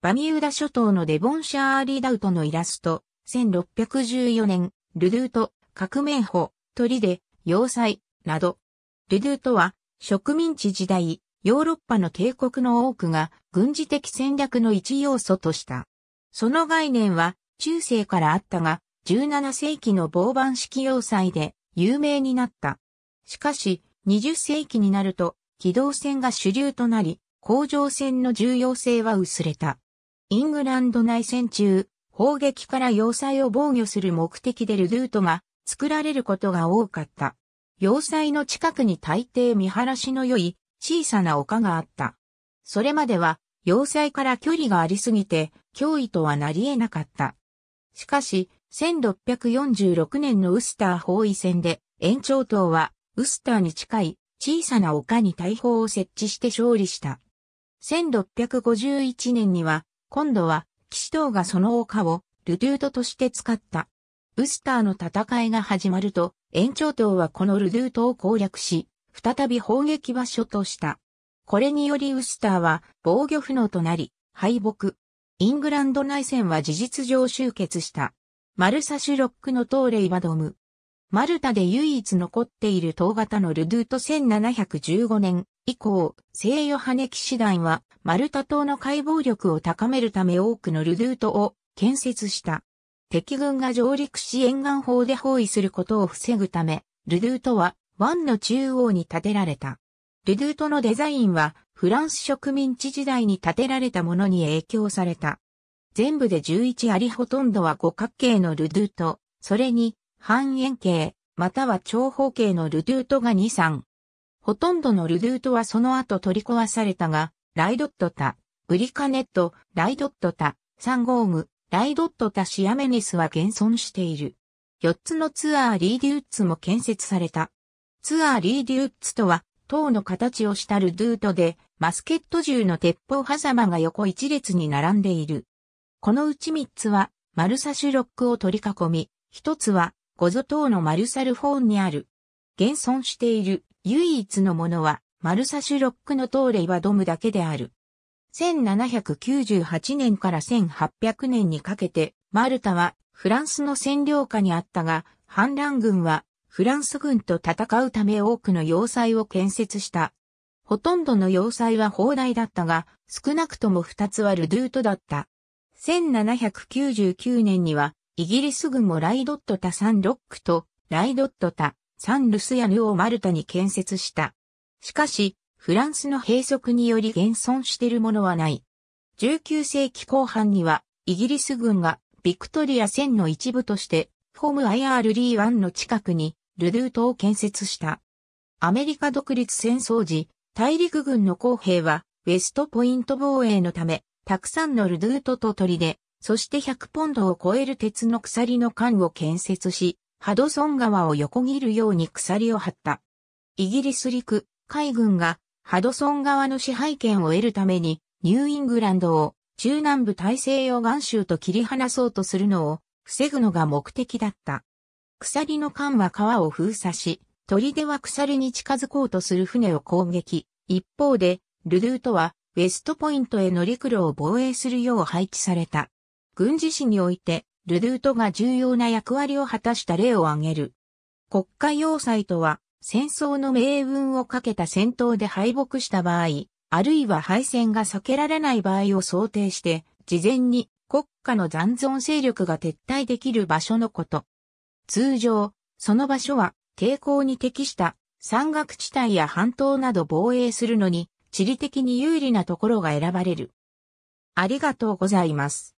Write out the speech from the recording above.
バミューダ諸島のデボンシャーリーダウトのイラスト、1614年、ルドゥート、革命法、鳥で、要塞、など。ルドゥートは、植民地時代、ヨーロッパの帝国の多くが軍事的戦略の一要素とした。その概念は中世からあったが、17世紀の防番式要塞で有名になった。しかし、20世紀になると、機動戦が主流となり、工場戦の重要性は薄れた。イングランド内戦中、砲撃から要塞を防御する目的でルドゥートが作られることが多かった。要塞の近くに大抵見晴らしの良い小さな丘があった。それまでは要塞から距離がありすぎて脅威とはなり得なかった。しかし、1646年のウスター包囲戦で延長党はウスターに近い小さな丘に大砲を設置して勝利した。1651年には今度は、騎士党がその丘を、ルドゥートとして使った。ウスターの戦いが始まると、延長党はこのルドゥートを攻略し、再び砲撃場所とした。これによりウスターは防御不能となり、敗北。イングランド内戦は事実上終結した。マルサシュロックの党、レイはドム。マルタで唯一残っている塔型のルドゥート1715年、以降、聖ヨハネ騎士団はマルタ島の解剖力を高めるため多くのルドゥートを建設した。敵軍が上陸し沿岸砲で包囲することを防ぐため、ルドゥートは湾の中央に建てられた。ルドゥートのデザインはフランス植民地時代に建てられたものに影響された。全部で11ありほとんどは五角形のルドゥート、それに半円形、または長方形のルドゥートが2、3。ほとんどのルドゥートはその後取り壊されたが、ライドットタ、ブリカネット、ライドットタ、サンゴーム、ライドットタシアメネスは現存している。4つのツアーリーデュッツも建設された。ツアーリーデュッツとは、塔の形をしたルドゥートで、マスケット銃の鉄砲狭間が横一列に並んでいる。このうち3つは、マルサシュロックを取り囲み、1つは、ゴゾ塔のマルサルフォーンにある。現存している唯一のものは、マルサシュロックのトーレイはドムだけである。1798年から1800年にかけて、マルタはフランスの占領下にあったが、反乱軍はフランス軍と戦うため多くの要塞を建設した。ほとんどの要塞は砲台だったが、少なくとも2つはルドゥートだった。1799年には、イギリス軍もライドットタサンロックと、ライドットタサン・ルスヤヌをマルタに建設した。しかし、フランスの閉塞により現存しているものはない。19世紀後半には、イギリス軍がビクトリア戦の一部として、ホーム i r ワ1の近くにルドゥートを建設した。アメリカ独立戦争時、大陸軍の公兵は、ウェストポイント防衛のため、たくさんのルドゥートと砦、そして100ポンドを超える鉄の鎖の管を建設し、ハドソン川を横切るように鎖を張った。イギリス陸海軍がハドソン川の支配権を得るためにニューイングランドを中南部大西洋岸州と切り離そうとするのを防ぐのが目的だった。鎖の艦は川を封鎖し、砦は鎖に近づこうとする船を攻撃。一方で、ルドゥートはウェストポイントへ乗り黒を防衛するよう配置された。軍事史において、ルドゥートが重要な役割を果たした例を挙げる。国家要塞とは、戦争の命運をかけた戦闘で敗北した場合、あるいは敗戦が避けられない場合を想定して、事前に国家の残存勢力が撤退できる場所のこと。通常、その場所は抵抗に適した山岳地帯や半島など防衛するのに地理的に有利なところが選ばれる。ありがとうございます。